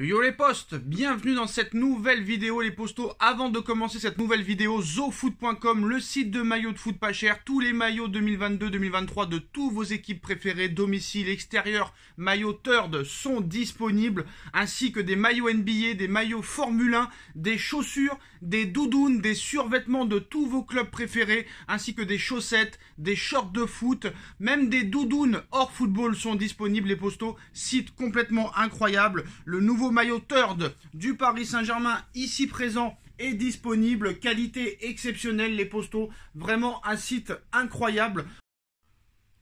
Yo les postes, bienvenue dans cette nouvelle vidéo les postos. Avant de commencer cette nouvelle vidéo, zofoot.com, le site de maillots de foot pas cher, tous les maillots 2022-2023 de tous vos équipes préférées, domicile, extérieur, maillots third sont disponibles, ainsi que des maillots NBA, des maillots Formule 1, des chaussures, des doudounes, des survêtements de tous vos clubs préférés, ainsi que des chaussettes, des shorts de foot, même des doudounes hors football sont disponibles les postos, site complètement incroyable, le nouveau maillot third du Paris Saint-Germain ici présent est disponible. Qualité exceptionnelle, les postaux. Vraiment un site incroyable.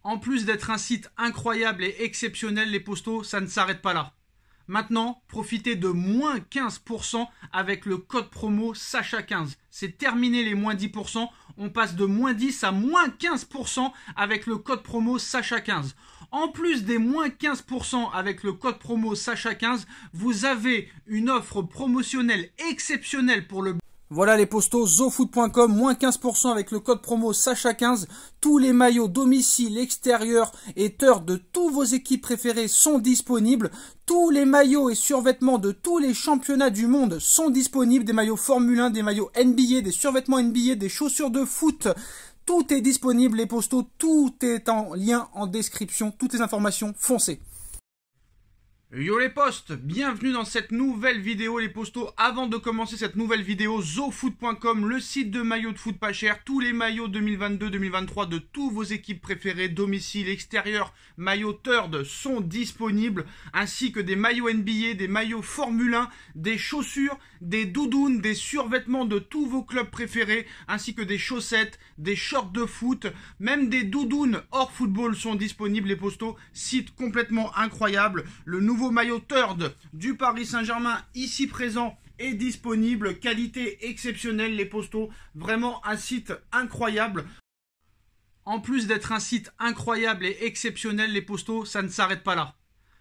En plus d'être un site incroyable et exceptionnel, les postaux, ça ne s'arrête pas là. Maintenant, profitez de moins 15% avec le code promo Sacha15. C'est terminé les moins 10%. On passe de moins 10 à moins 15% avec le code promo Sacha15. En plus des moins 15% avec le code promo Sacha15, vous avez une offre promotionnelle exceptionnelle pour le... Voilà les postos, zofoot.com, moins 15% avec le code promo Sacha15. Tous les maillots domicile, extérieur et terre de tous vos équipes préférées sont disponibles. Tous les maillots et survêtements de tous les championnats du monde sont disponibles. Des maillots Formule 1, des maillots NBA, des survêtements NBA, des chaussures de foot. Tout est disponible, les postaux, tout est en lien en description, toutes les informations, foncées. Yo les postes, bienvenue dans cette nouvelle vidéo les postaux. Avant de commencer cette nouvelle vidéo, zofoot.com, le site de maillots de foot pas cher, tous les maillots 2022-2023 de tous vos équipes préférées, domicile, extérieur, maillots third sont disponibles, ainsi que des maillots NBA, des maillots Formule 1, des chaussures, des doudounes, des survêtements de tous vos clubs préférés, ainsi que des chaussettes, des shorts de foot, même des doudounes hors football sont disponibles les postaux. site complètement incroyable, le nouveau maillot third du Paris Saint-Germain ici présent est disponible. Qualité exceptionnelle, les postaux. Vraiment un site incroyable. En plus d'être un site incroyable et exceptionnel, les postaux, ça ne s'arrête pas là.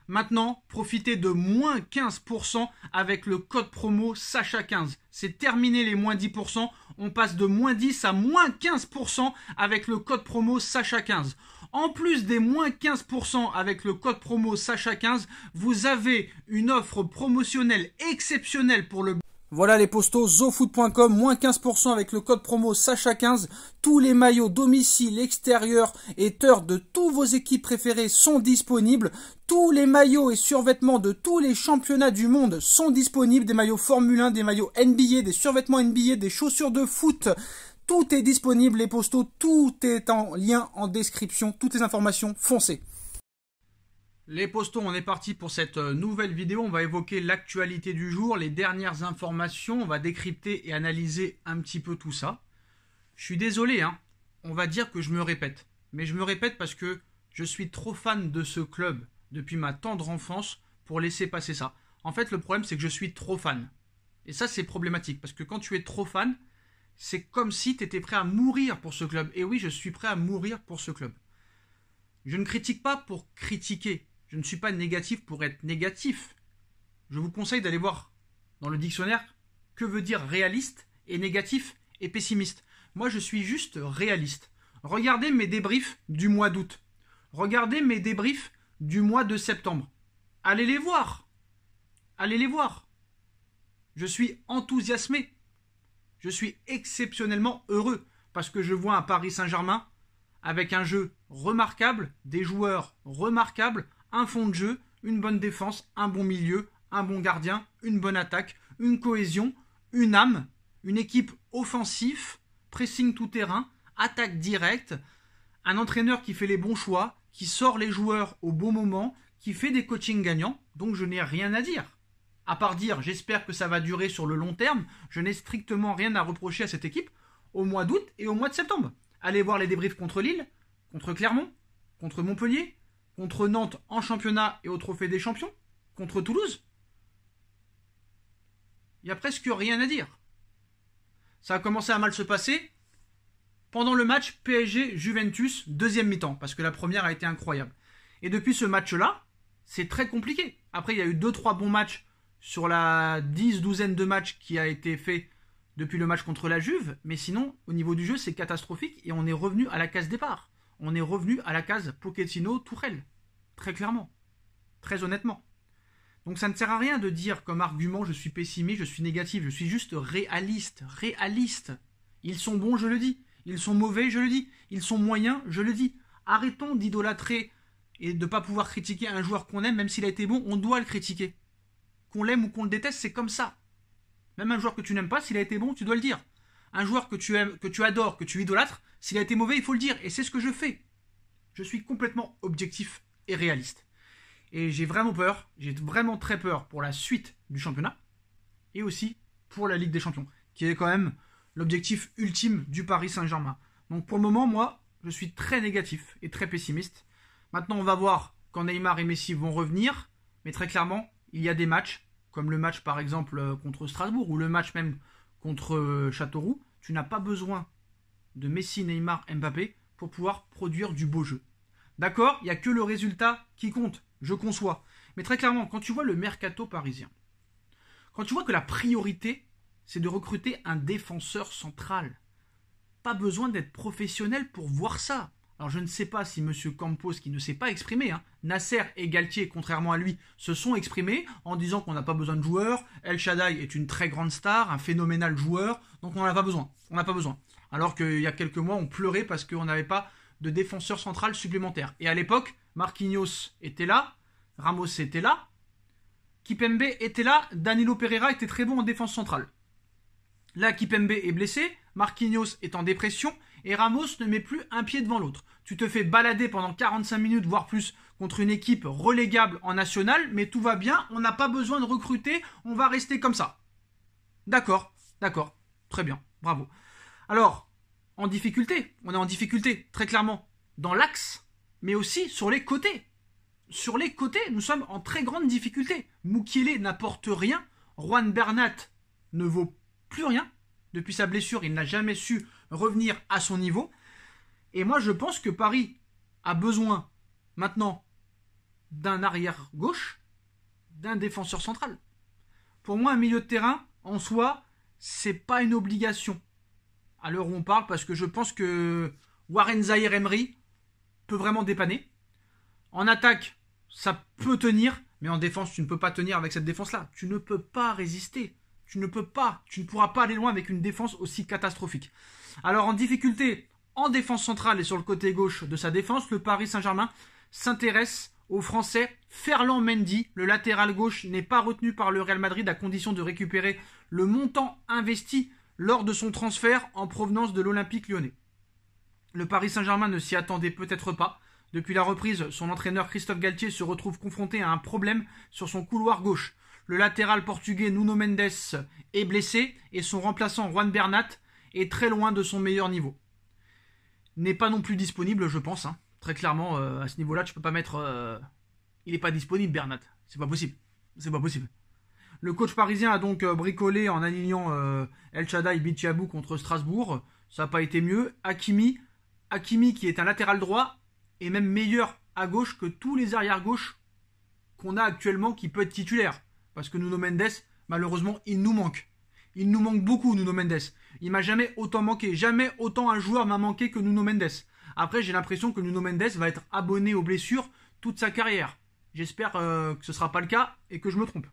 Maintenant, profitez de moins 15% avec le code promo Sacha15. C'est terminé les moins 10%. On passe de moins 10 à moins 15% avec le code promo Sacha15. En plus des moins 15% avec le code promo Sacha15, vous avez une offre promotionnelle exceptionnelle pour le... Voilà les postos, zofoot.com, moins 15% avec le code promo Sacha15. Tous les maillots domicile, extérieur et teur de tous vos équipes préférées sont disponibles. Tous les maillots et survêtements de tous les championnats du monde sont disponibles. Des maillots Formule 1, des maillots NBA, des survêtements NBA, des chaussures de foot. Tout est disponible, les postaux, tout est en lien en description, toutes les informations, foncez. Les postons, on est parti pour cette euh, nouvelle vidéo. On va évoquer l'actualité du jour, les dernières informations. On va décrypter et analyser un petit peu tout ça. Je suis désolé, hein, on va dire que je me répète. Mais je me répète parce que je suis trop fan de ce club depuis ma tendre enfance pour laisser passer ça. En fait, le problème, c'est que je suis trop fan. Et ça, c'est problématique parce que quand tu es trop fan, c'est comme si tu étais prêt à mourir pour ce club. Et oui, je suis prêt à mourir pour ce club. Je ne critique pas pour critiquer. Je ne suis pas négatif pour être négatif. Je vous conseille d'aller voir dans le dictionnaire que veut dire réaliste et négatif et pessimiste. Moi, je suis juste réaliste. Regardez mes débriefs du mois d'août. Regardez mes débriefs du mois de septembre. Allez les voir. Allez les voir. Je suis enthousiasmé je suis exceptionnellement heureux parce que je vois un Paris Saint-Germain avec un jeu remarquable, des joueurs remarquables, un fond de jeu, une bonne défense, un bon milieu, un bon gardien, une bonne attaque, une cohésion, une âme, une équipe offensive, pressing tout terrain, attaque directe, un entraîneur qui fait les bons choix, qui sort les joueurs au bon moment, qui fait des coachings gagnants, donc je n'ai rien à dire à part dire j'espère que ça va durer sur le long terme, je n'ai strictement rien à reprocher à cette équipe au mois d'août et au mois de septembre. Allez voir les débriefs contre Lille, contre Clermont, contre Montpellier, contre Nantes en championnat et au Trophée des Champions, contre Toulouse. Il n'y a presque rien à dire. Ça a commencé à mal se passer pendant le match PSG-Juventus, deuxième mi-temps, parce que la première a été incroyable. Et depuis ce match-là, c'est très compliqué. Après, il y a eu 2-3 bons matchs sur la dix douzaine de matchs qui a été fait depuis le match contre la Juve, mais sinon, au niveau du jeu, c'est catastrophique et on est revenu à la case départ. On est revenu à la case Pochettino-Tourelle, très clairement, très honnêtement. Donc ça ne sert à rien de dire comme argument je suis pessimiste, je suis négatif, je suis juste réaliste, réaliste. Ils sont bons, je le dis. Ils sont mauvais, je le dis. Ils sont moyens, je le dis. Arrêtons d'idolâtrer et de ne pas pouvoir critiquer un joueur qu'on aime, même s'il a été bon, on doit le critiquer. Qu'on l'aime ou qu'on le déteste, c'est comme ça. Même un joueur que tu n'aimes pas, s'il a été bon, tu dois le dire. Un joueur que tu aimes, que tu adores, que tu idolâtres, s'il a été mauvais, il faut le dire. Et c'est ce que je fais. Je suis complètement objectif et réaliste. Et j'ai vraiment peur, j'ai vraiment très peur pour la suite du championnat et aussi pour la Ligue des Champions, qui est quand même l'objectif ultime du Paris Saint-Germain. Donc pour le moment, moi, je suis très négatif et très pessimiste. Maintenant, on va voir quand Neymar et Messi vont revenir, mais très clairement, il y a des matchs comme le match par exemple euh, contre Strasbourg ou le match même contre euh, Châteauroux, tu n'as pas besoin de Messi, Neymar, Mbappé pour pouvoir produire du beau jeu. D'accord Il n'y a que le résultat qui compte, je conçois. Mais très clairement, quand tu vois le mercato parisien, quand tu vois que la priorité, c'est de recruter un défenseur central, pas besoin d'être professionnel pour voir ça, alors je ne sais pas si M. Campos, qui ne s'est pas exprimé, hein, Nasser et Galtier, contrairement à lui, se sont exprimés en disant qu'on n'a pas besoin de joueurs, El Shaddai est une très grande star, un phénoménal joueur, donc on n'en a pas besoin. On n'a pas besoin. Alors qu'il y a quelques mois, on pleurait parce qu'on n'avait pas de défenseur central supplémentaire. Et à l'époque, Marquinhos était là, Ramos était là, Kipembe était là, Danilo Pereira était très bon en défense centrale. Là, Kipembe est blessé, Marquinhos est en dépression, et Ramos ne met plus un pied devant l'autre. Tu te fais balader pendant 45 minutes, voire plus, contre une équipe relégable en national, mais tout va bien, on n'a pas besoin de recruter, on va rester comme ça. D'accord, d'accord, très bien, bravo. Alors, en difficulté, on est en difficulté, très clairement, dans l'axe, mais aussi sur les côtés. Sur les côtés, nous sommes en très grande difficulté. Moukielé n'apporte rien, Juan Bernat ne vaut plus rien, depuis sa blessure, il n'a jamais su revenir à son niveau. Et moi, je pense que Paris a besoin maintenant d'un arrière gauche, d'un défenseur central. Pour moi, un milieu de terrain, en soi, c'est pas une obligation. À l'heure où on parle, parce que je pense que Warren Zahir Emery peut vraiment dépanner. En attaque, ça peut tenir, mais en défense, tu ne peux pas tenir avec cette défense-là. Tu ne peux pas résister tu ne peux pas, tu pourras pas aller loin avec une défense aussi catastrophique. Alors en difficulté en défense centrale et sur le côté gauche de sa défense, le Paris Saint-Germain s'intéresse au Français Ferland Mendy. Le latéral gauche n'est pas retenu par le Real Madrid à condition de récupérer le montant investi lors de son transfert en provenance de l'Olympique lyonnais. Le Paris Saint-Germain ne s'y attendait peut-être pas. Depuis la reprise, son entraîneur Christophe Galtier se retrouve confronté à un problème sur son couloir gauche. Le latéral portugais Nuno Mendes est blessé et son remplaçant Juan Bernat est très loin de son meilleur niveau. N'est pas non plus disponible, je pense. Hein. Très clairement, euh, à ce niveau-là, tu peux pas mettre. Euh, il n'est pas disponible, Bernat. C'est pas possible. C'est pas possible. Le coach parisien a donc euh, bricolé en alignant El Chada et Bichabou contre Strasbourg. Ça n'a pas été mieux. Hakimi, Hakimi qui est un latéral droit, est même meilleur à gauche que tous les arrières gauches qu'on a actuellement qui peut être titulaire. Parce que Nuno Mendes, malheureusement, il nous manque. Il nous manque beaucoup, Nuno Mendes. Il m'a jamais autant manqué. Jamais autant un joueur m'a manqué que Nuno Mendes. Après, j'ai l'impression que Nuno Mendes va être abonné aux blessures toute sa carrière. J'espère euh, que ce ne sera pas le cas et que je me trompe.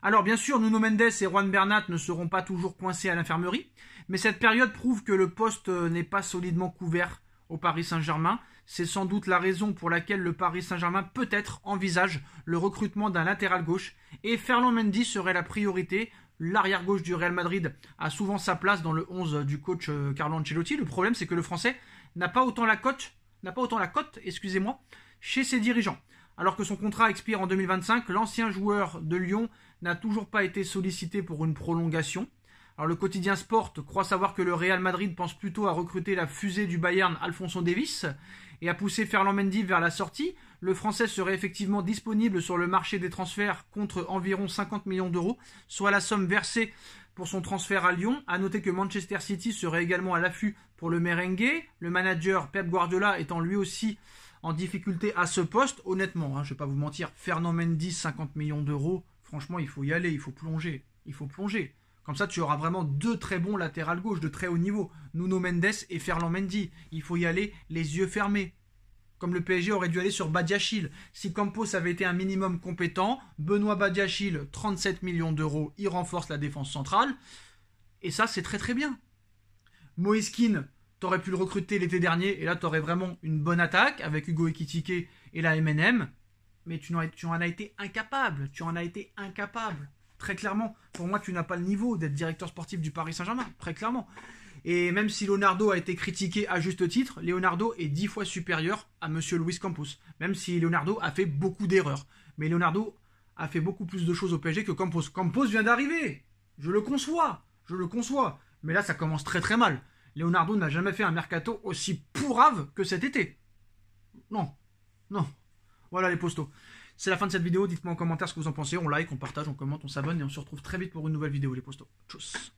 Alors bien sûr, Nuno Mendes et Juan Bernat ne seront pas toujours coincés à l'infirmerie, mais cette période prouve que le poste euh, n'est pas solidement couvert au Paris Saint-Germain c'est sans doute la raison pour laquelle le Paris Saint-Germain peut-être envisage le recrutement d'un latéral gauche et Ferland Mendy serait la priorité. L'arrière gauche du Real Madrid a souvent sa place dans le 11 du coach euh, Carlo Ancelotti. Le problème c'est que le français n'a pas autant la cote, n'a pas autant la cote, excusez-moi, chez ses dirigeants. Alors que son contrat expire en 2025, l'ancien joueur de Lyon n'a toujours pas été sollicité pour une prolongation. Alors le quotidien Sport croit savoir que le Real Madrid pense plutôt à recruter la fusée du Bayern Alphonso Davis et à pousser Fernand Mendy vers la sortie, le Français serait effectivement disponible sur le marché des transferts contre environ 50 millions d'euros, soit la somme versée pour son transfert à Lyon. À noter que Manchester City serait également à l'affût pour le merengue, le manager Pep Guardiola étant lui aussi en difficulté à ce poste. Honnêtement, hein, je ne vais pas vous mentir, Fernand Mendy, 50 millions d'euros, franchement, il faut y aller, il faut plonger, il faut plonger. Comme ça, tu auras vraiment deux très bons latérales gauche de très haut niveau. Nuno Mendes et Ferland Mendy. Il faut y aller les yeux fermés. Comme le PSG aurait dû aller sur Badiachil. Si Campos avait été un minimum compétent, Benoît Badiachil, 37 millions d'euros, il renforce la défense centrale. Et ça, c'est très très bien. Moïse t'aurais pu le recruter l'été dernier, et là, t'aurais vraiment une bonne attaque avec Hugo Ekitike et la MNM. Mais tu en as été incapable. Tu en as été incapable. Très clairement. Pour moi, tu n'as pas le niveau d'être directeur sportif du Paris Saint-Germain. Très clairement. Et même si Leonardo a été critiqué à juste titre, Leonardo est dix fois supérieur à Monsieur Luis Campos. Même si Leonardo a fait beaucoup d'erreurs. Mais Leonardo a fait beaucoup plus de choses au PSG que Campos. Campos vient d'arriver. Je le conçois. Je le conçois. Mais là, ça commence très très mal. Leonardo n'a jamais fait un mercato aussi pourrave que cet été. Non. Non. Voilà les postos. C'est la fin de cette vidéo. Dites-moi en commentaire ce que vous en pensez. On like, on partage, on commente, on s'abonne et on se retrouve très vite pour une nouvelle vidéo, les postos. Tchuss